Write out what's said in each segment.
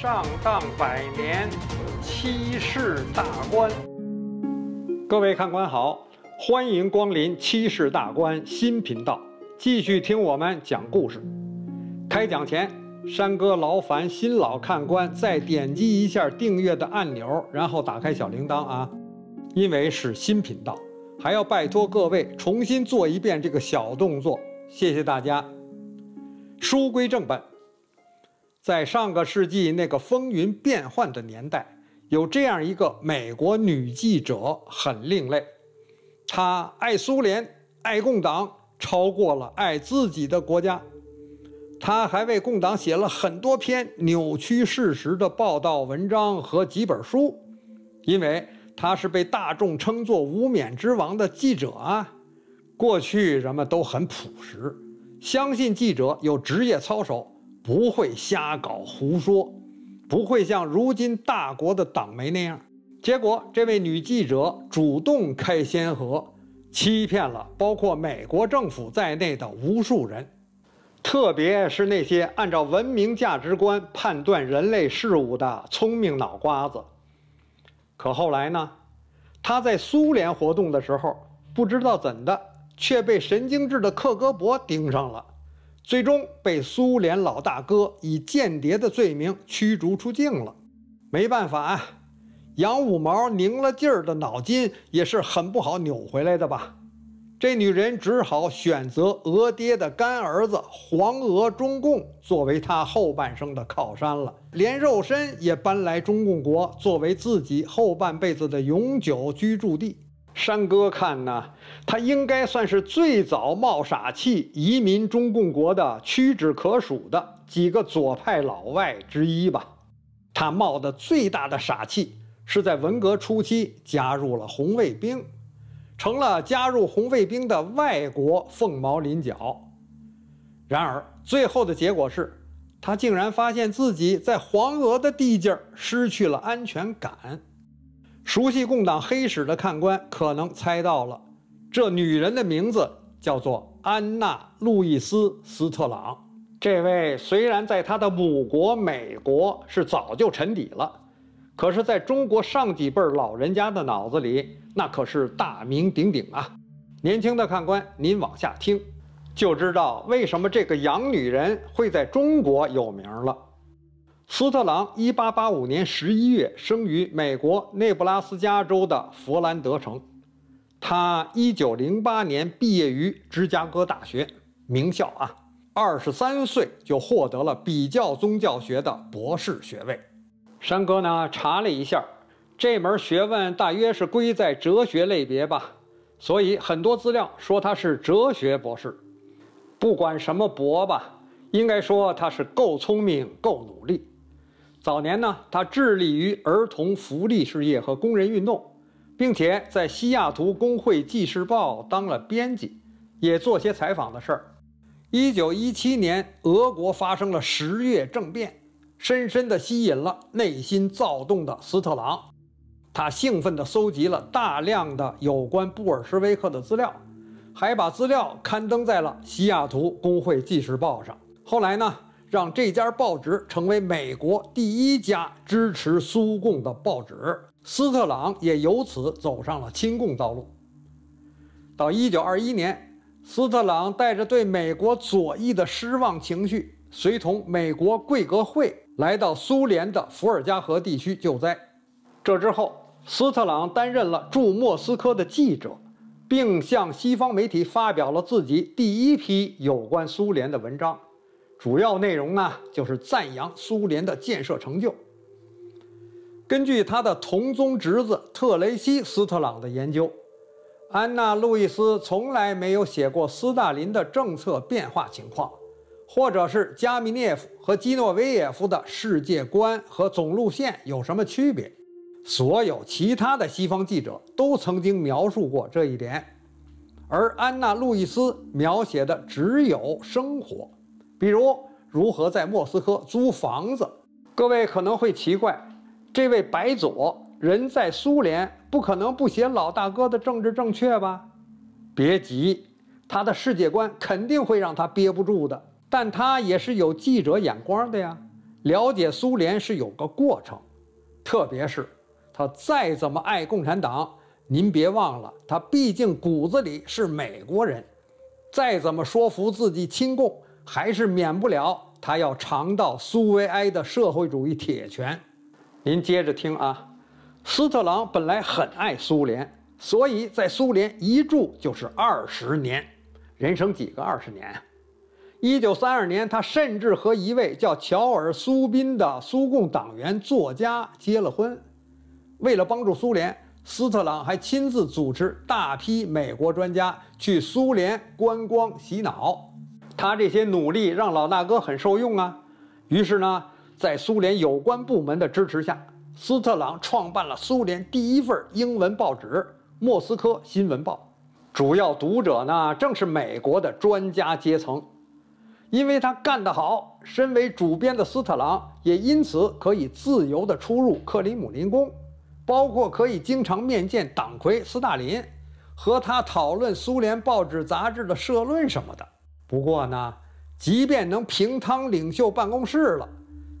上当百年，七世大官。各位看官好，欢迎光临七世大官新频道，继续听我们讲故事。开讲前，山哥劳烦新老看官再点击一下订阅的按钮，然后打开小铃铛啊，因为是新频道，还要拜托各位重新做一遍这个小动作。谢谢大家。书归正本。在上个世纪那个风云变幻的年代，有这样一个美国女记者，很另类。她爱苏联、爱共党，超过了爱自己的国家。她还为共党写了很多篇扭曲事实的报道文章和几本书，因为她是被大众称作“无冕之王”的记者啊。过去人们都很朴实，相信记者有职业操守。不会瞎搞胡说，不会像如今大国的党媒那样。结果，这位女记者主动开先河，欺骗了包括美国政府在内的无数人，特别是那些按照文明价值观判断人类事物的聪明脑瓜子。可后来呢？她在苏联活动的时候，不知道怎的，却被神经质的克格勃盯上了。最终被苏联老大哥以间谍的罪名驱逐出境了。没办法啊，杨五毛拧了劲儿的脑筋也是很不好扭回来的吧？这女人只好选择俄爹的干儿子黄俄中共作为她后半生的靠山了，连肉身也搬来中共国作为自己后半辈子的永久居住地。山哥看呢，他应该算是最早冒傻气移民中共国的屈指可数的几个左派老外之一吧。他冒的最大的傻气，是在文革初期加入了红卫兵，成了加入红卫兵的外国凤毛麟角。然而最后的结果是，他竟然发现自己在黄俄的地界儿失去了安全感。熟悉共党黑史的看官可能猜到了，这女人的名字叫做安娜·路易斯·斯特朗。这位虽然在她的母国美国是早就沉底了，可是在中国上几辈老人家的脑子里，那可是大名鼎鼎啊。年轻的看官，您往下听，就知道为什么这个洋女人会在中国有名了。斯特朗一八八五年十一月生于美国内布拉斯加州的佛兰德城，他一九零八年毕业于芝加哥大学，名校啊！二十三岁就获得了比较宗教学的博士学位。山哥呢查了一下，这门学问大约是归在哲学类别吧，所以很多资料说他是哲学博士。不管什么博吧，应该说他是够聪明、够努力。早年呢，他致力于儿童福利事业和工人运动，并且在西雅图工会记事报当了编辑，也做些采访的事儿。一九一七年，俄国发生了十月政变，深深地吸引了内心躁动的斯特朗。他兴奋地搜集了大量的有关布尔什维克的资料，还把资料刊登在了西雅图工会记事报上。后来呢？让这家报纸成为美国第一家支持苏共的报纸，斯特朗也由此走上了亲共道路。到1921年，斯特朗带着对美国左翼的失望情绪，随同美国贵格会来到苏联的伏尔加河地区救灾。这之后，斯特朗担任了驻莫斯科的记者，并向西方媒体发表了自己第一批有关苏联的文章。主要内容呢，就是赞扬苏联的建设成就。根据他的同宗侄子特雷西·斯特朗的研究，安娜·路易斯从来没有写过斯大林的政策变化情况，或者是加米涅夫和基诺维耶夫的世界观和总路线有什么区别。所有其他的西方记者都曾经描述过这一点，而安娜·路易斯描写的只有生活。比如如何在莫斯科租房子？各位可能会奇怪，这位白左人在苏联不可能不写老大哥的政治正确吧？别急，他的世界观肯定会让他憋不住的。但他也是有记者眼光的呀，了解苏联是有个过程，特别是他再怎么爱共产党，您别忘了，他毕竟骨子里是美国人，再怎么说服自己亲共。还是免不了他要尝到苏维埃的社会主义铁拳。您接着听啊，斯特朗本来很爱苏联，所以在苏联一住就是二十年。人生几个二十年？一九三二年，他甚至和一位叫乔尔·苏宾的苏共党员作家结了婚。为了帮助苏联，斯特朗还亲自组织大批美国专家去苏联观光洗脑。他这些努力让老大哥很受用啊，于是呢，在苏联有关部门的支持下，斯特朗创办了苏联第一份英文报纸《莫斯科新闻报》，主要读者呢正是美国的专家阶层。因为他干得好，身为主编的斯特朗也因此可以自由地出入克里姆林宫，包括可以经常面见党魁斯大林，和他讨论苏联报纸杂志的社论什么的。不过呢，即便能平趟领袖办公室了，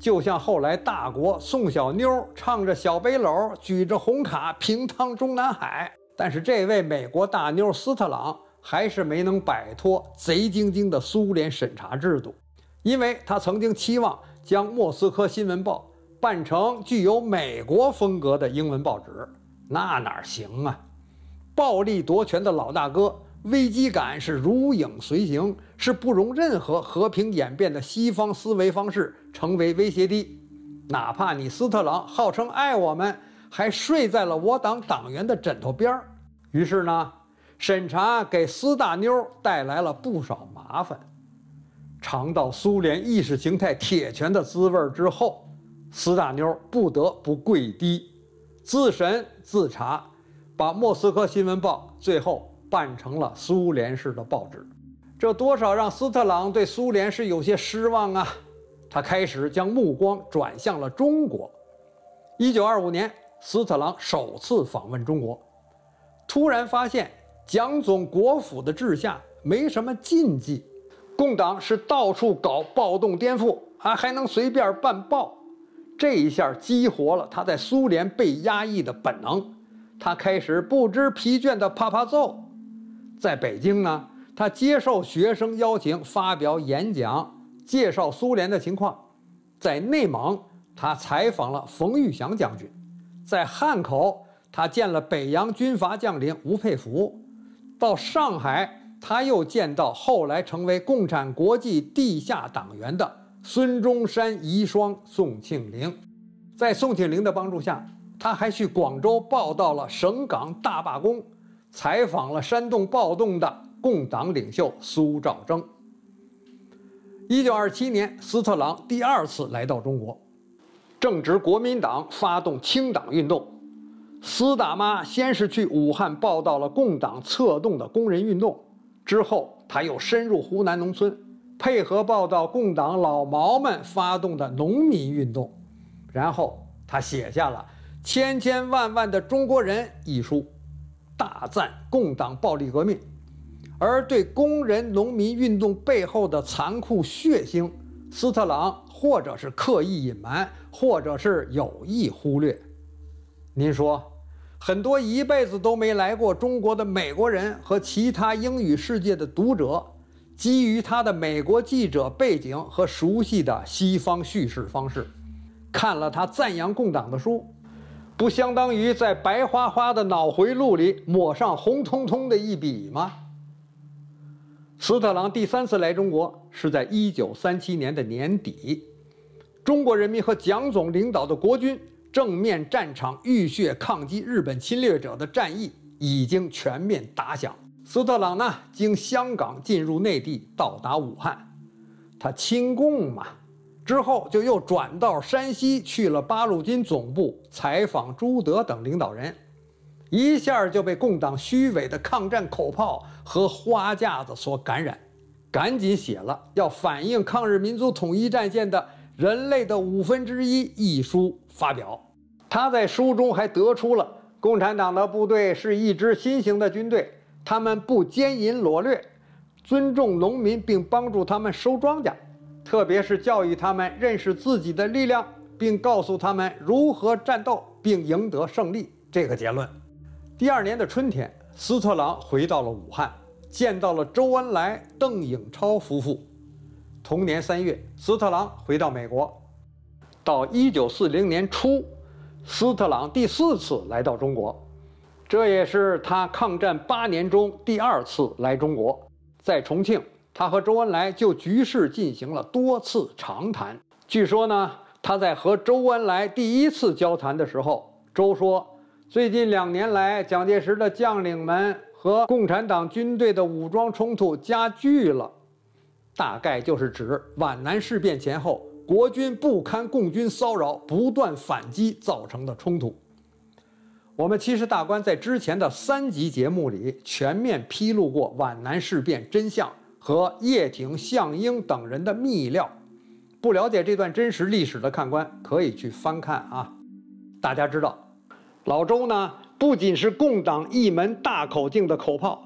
就像后来大国送小妞，唱着小背篓，举着红卡平趟中南海。但是这位美国大妞斯特朗还是没能摆脱贼精精的苏联审查制度，因为他曾经期望将《莫斯科新闻报》办成具有美国风格的英文报纸，那哪行啊？暴力夺权的老大哥。危机感是如影随形，是不容任何和平演变的西方思维方式成为威胁的。哪怕你斯特朗号称爱我们，还睡在了我党党员的枕头边儿。于是呢，审查给斯大妞带来了不少麻烦。尝到苏联意识形态铁拳的滋味之后，斯大妞不得不跪低，自审自查，把《莫斯科新闻报》最后。办成了苏联式的报纸，这多少让斯特朗对苏联是有些失望啊。他开始将目光转向了中国。一九二五年，斯特朗首次访问中国，突然发现蒋总国府的治下没什么禁忌，共党是到处搞暴动颠覆啊，还能随便办报。这一下激活了他在苏联被压抑的本能，他开始不知疲倦地啪啪揍。在北京呢，他接受学生邀请发表演讲，介绍苏联的情况；在内蒙，他采访了冯玉祥将军；在汉口，他见了北洋军阀将领吴佩孚；到上海，他又见到后来成为共产国际地下党员的孙中山遗孀宋庆龄；在宋庆龄的帮助下，他还去广州报道了省港大罢工。采访了煽动暴动的共党领袖苏兆征。一九二七年，斯特朗第二次来到中国，正值国民党发动清党运动。斯大妈先是去武汉报道了共党策动的工人运动，之后他又深入湖南农村，配合报道共党老毛们发动的农民运动，然后他写下了《千千万万的中国人》一书。大赞共党暴力革命，而对工人农民运动背后的残酷血腥，斯特朗或者是刻意隐瞒，或者是有意忽略。您说，很多一辈子都没来过中国的美国人和其他英语世界的读者，基于他的美国记者背景和熟悉的西方叙事方式，看了他赞扬共党的书。不相当于在白花花的脑回路里抹上红彤彤的一笔吗？斯特朗第三次来中国是在一九三七年的年底，中国人民和蒋总领导的国军正面战场浴血抗击日本侵略者的战役已经全面打响。斯特朗呢，经香港进入内地，到达武汉，他亲共嘛？之后就又转到山西，去了八路军总部采访朱德等领导人，一下就被共党虚伪的抗战口号和花架子所感染，赶紧写了要反映抗日民族统一战线的人类的五分之一一书发表。他在书中还得出了共产党的部队是一支新型的军队，他们不奸淫掳掠，尊重农民并帮助他们收庄稼。特别是教育他们认识自己的力量，并告诉他们如何战斗并赢得胜利。这个结论。第二年的春天，斯特朗回到了武汉，见到了周恩来、邓颖超夫妇。同年三月，斯特朗回到美国。到一九四零年初，斯特朗第四次来到中国，这也是他抗战八年中第二次来中国。在重庆。他和周恩来就局势进行了多次长谈。据说呢，他在和周恩来第一次交谈的时候，周说：“最近两年来，蒋介石的将领们和共产党军队的武装冲突加剧了，大概就是指皖南事变前后，国军不堪共军骚扰，不断反击造成的冲突。”我们其实大关在之前的三集节目里全面披露过皖南事变真相。和叶挺、项英等人的密料，不了解这段真实历史的看官可以去翻看啊。大家知道，老周呢不仅是共党一门大口径的口炮，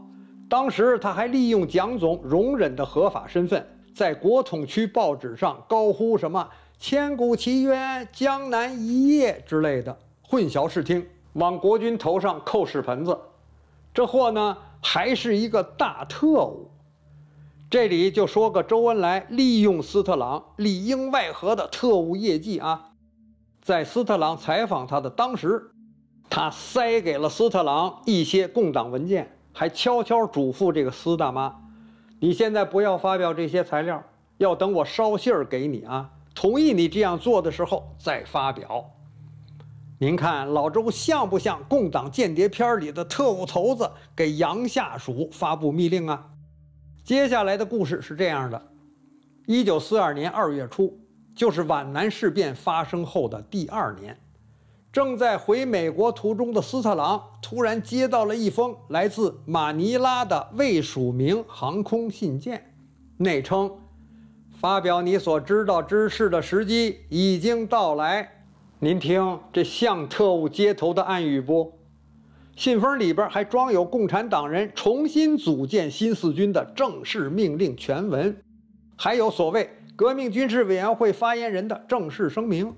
当时他还利用蒋总容忍的合法身份，在国统区报纸上高呼什么“千古奇冤，江南一夜”之类的，混淆视听，往国军头上扣屎盆子。这货呢，还是一个大特务。这里就说个周恩来利用斯特朗里应外合的特务业绩啊，在斯特朗采访他的当时，他塞给了斯特朗一些共党文件，还悄悄嘱咐这个斯大妈：“你现在不要发表这些材料，要等我捎信儿给你啊，同意你这样做的时候再发表。”您看老周像不像共党间谍片里的特务头子给洋下属发布密令啊？接下来的故事是这样的：一九四二年二月初，就是皖南事变发生后的第二年，正在回美国途中的斯特朗突然接到了一封来自马尼拉的未署名航空信件，内称：“发表你所知道之事的时机已经到来。”您听，这像特务接头的暗语不？信封里边还装有共产党人重新组建新四军的正式命令全文，还有所谓革命军事委员会发言人的正式声明。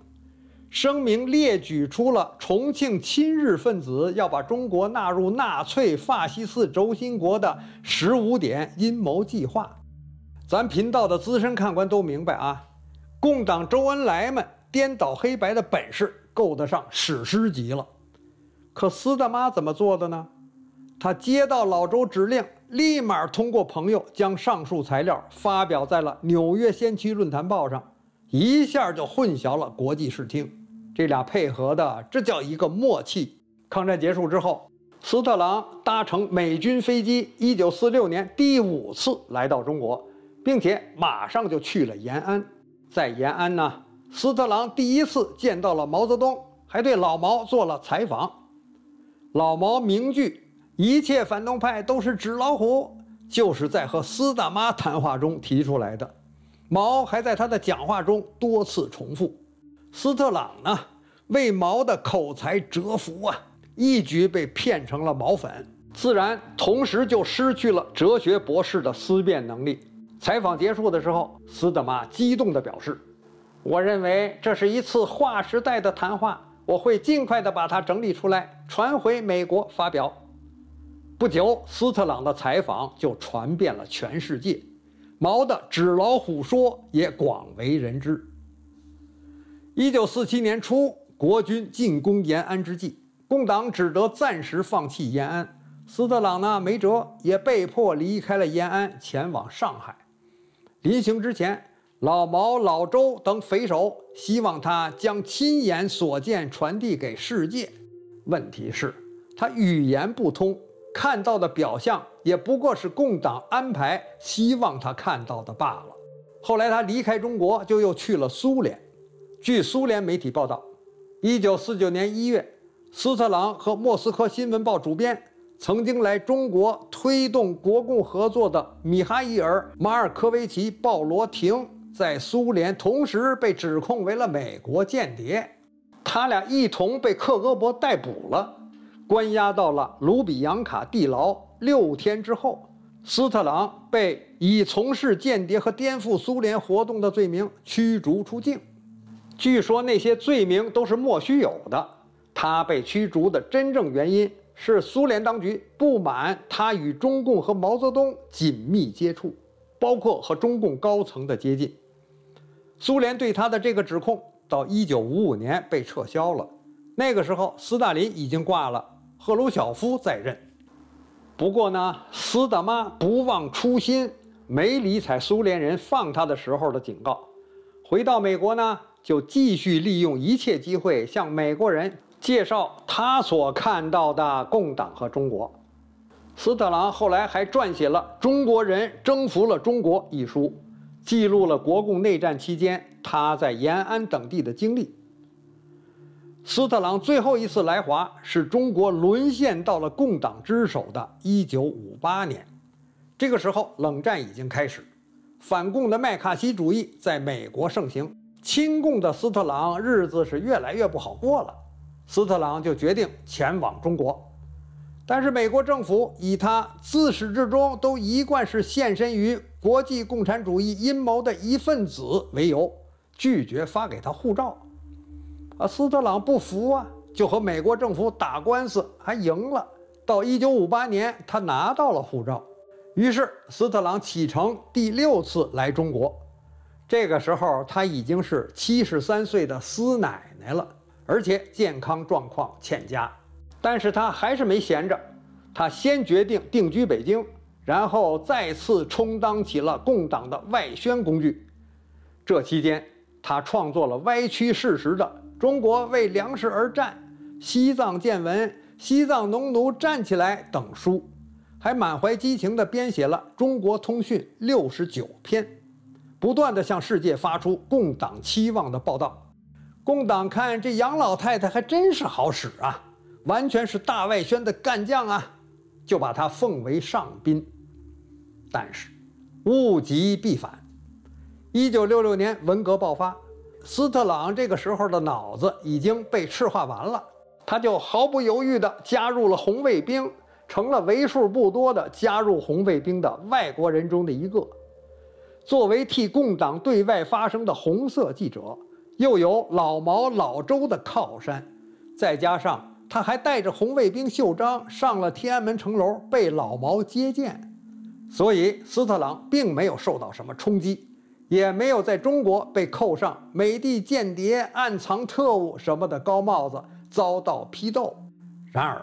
声明列举出了重庆亲日分子要把中国纳入纳粹法西斯轴心国的十五点阴谋计划。咱频道的资深看官都明白啊，共党周恩来们颠倒黑白的本事够得上史诗级了。可斯大妈怎么做的呢？他接到老周指令，立马通过朋友将上述材料发表在了《纽约先驱论坛报》上，一下就混淆了国际视听。这俩配合的这叫一个默契。抗战结束之后，斯特朗搭乘美军飞机，一九四六年第五次来到中国，并且马上就去了延安。在延安呢，斯特朗第一次见到了毛泽东，还对老毛做了采访。老毛名句“一切反动派都是纸老虎”，就是在和斯大妈谈话中提出来的。毛还在他的讲话中多次重复。斯特朗呢，为毛的口才折服啊，一举被骗成了毛粉，自然同时就失去了哲学博士的思辨能力。采访结束的时候，斯大妈激动地表示：“我认为这是一次划时代的谈话。”我会尽快的把它整理出来，传回美国发表。不久，斯特朗的采访就传遍了全世界，毛的“纸老虎”说也广为人知。一九四七年初，国军进攻延安之际，共党只得暂时放弃延安。斯特朗呢，没辙，也被迫离开了延安，前往上海。临行之前。老毛、老周等匪首希望他将亲眼所见传递给世界。问题是，他语言不通，看到的表象也不过是共党安排希望他看到的罢了。后来他离开中国，就又去了苏联。据苏联媒体报道，1949年1月，斯特朗和《莫斯科新闻报》主编曾经来中国推动国共合作的米哈伊尔·马尔科维奇·鲍罗廷。在苏联同时被指控为了美国间谍，他俩一同被克格勃逮捕了，关押到了卢比扬卡地牢。六天之后，斯特朗被以从事间谍和颠覆苏联活动的罪名驱逐出境。据说那些罪名都是莫须有的，他被驱逐的真正原因是苏联当局不满他与中共和毛泽东紧密接触。包括和中共高层的接近，苏联对他的这个指控到一九五五年被撤销了。那个时候，斯大林已经挂了，赫鲁晓夫在任。不过呢，斯大妈不忘初心，没理睬苏联人放他的时候的警告。回到美国呢，就继续利用一切机会向美国人介绍他所看到的共党和中国。斯特朗后来还撰写了《中国人征服了中国》一书，记录了国共内战期间他在延安等地的经历。斯特朗最后一次来华是中国沦陷到了共党之手的一九五八年，这个时候冷战已经开始，反共的麦卡锡主义在美国盛行，亲共的斯特朗日子是越来越不好过了，斯特朗就决定前往中国。但是美国政府以他自始至终都一贯是献身于国际共产主义阴谋的一份子为由，拒绝发给他护照。啊，斯特朗不服啊，就和美国政府打官司，还赢了。到一九五八年，他拿到了护照，于是斯特朗启程第六次来中国。这个时候，他已经是七十三岁的斯奶奶了，而且健康状况欠佳。但是他还是没闲着，他先决定定居北京，然后再次充当起了共党的外宣工具。这期间，他创作了歪曲事实的《中国为粮食而战》《西藏见闻》《西藏农奴站起来》等书，还满怀激情地编写了《中国通讯》六十九篇，不断地向世界发出共党期望的报道。共党看这杨老太太还真是好使啊！完全是大外宣的干将啊，就把他奉为上宾。但是物极必反，一九六六年文革爆发，斯特朗这个时候的脑子已经被赤化完了，他就毫不犹豫地加入了红卫兵，成了为数不多的加入红卫兵的外国人中的一个。作为替共党对外发声的红色记者，又有老毛老周的靠山，再加上。他还带着红卫兵袖章上了天安门城楼，被老毛接见，所以斯特朗并没有受到什么冲击，也没有在中国被扣上“美帝间谍”“暗藏特务”什么的高帽子，遭到批斗。然而，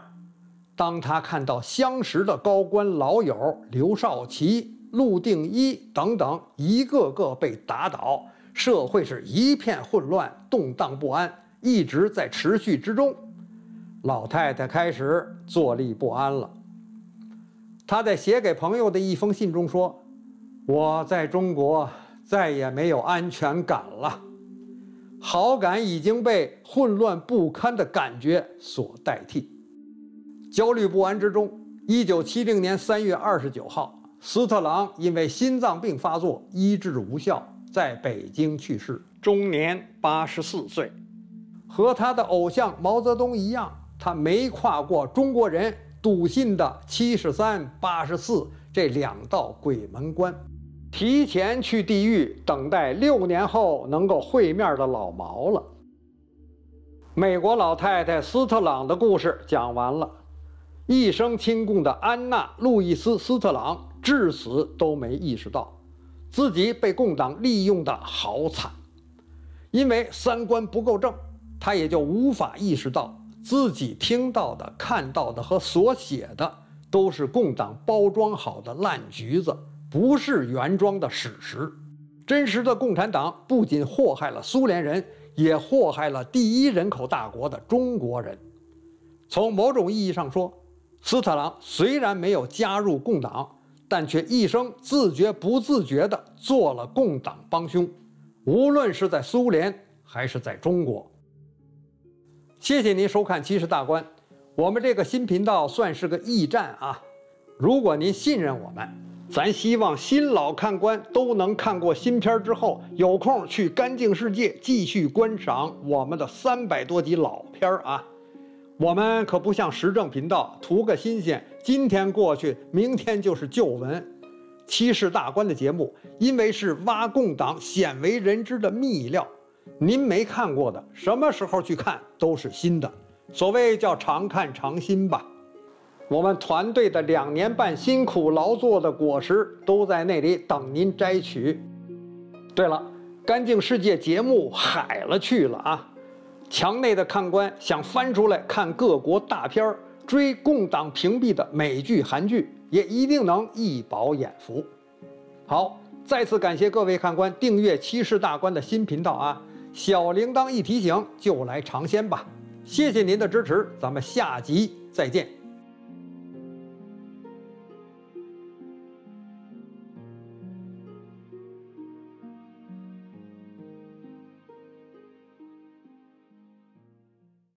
当他看到相识的高官老友刘少奇、陆定一等等一个个被打倒，社会是一片混乱、动荡不安，一直在持续之中。老太太开始坐立不安了。她在写给朋友的一封信中说：“我在中国再也没有安全感了，好感已经被混乱不堪的感觉所代替。焦虑不安之中，一九七零年三月二十九号，斯特朗因为心脏病发作医治无效，在北京去世，终年八十四岁。和他的偶像毛泽东一样。”他没跨过中国人笃信的七十三、八十四这两道鬼门关，提前去地狱等待六年后能够会面的老毛了。美国老太太斯特朗的故事讲完了，一生亲共的安娜·路易斯·斯特朗至死都没意识到自己被共党利用的好惨，因为三观不够正，他也就无法意识到。自己听到的、看到的和所写的，都是共党包装好的烂橘子，不是原装的史实。真实的共产党不仅祸害了苏联人，也祸害了第一人口大国的中国人。从某种意义上说，斯特朗虽然没有加入共党，但却一生自觉不自觉地做了共党帮凶。无论是在苏联还是在中国。谢谢您收看《七十大观》，我们这个新频道算是个驿站啊。如果您信任我们，咱希望新老看官都能看过新片之后，有空去干净世界继续观赏我们的三百多集老片儿啊。我们可不像时政频道图个新鲜，今天过去，明天就是旧闻。《七十大观》的节目，因为是挖共党鲜为人知的秘料。您没看过的，什么时候去看都是新的。所谓叫常看常新吧。我们团队的两年半辛苦劳作的果实都在那里等您摘取。对了，干净世界节目海了去了啊！墙内的看官想翻出来看各国大片儿，追共党屏蔽的美剧韩剧，也一定能一饱眼福。好，再次感谢各位看官订阅七世大观的新频道啊！小铃铛一提醒，就来尝鲜吧！谢谢您的支持，咱们下集再见。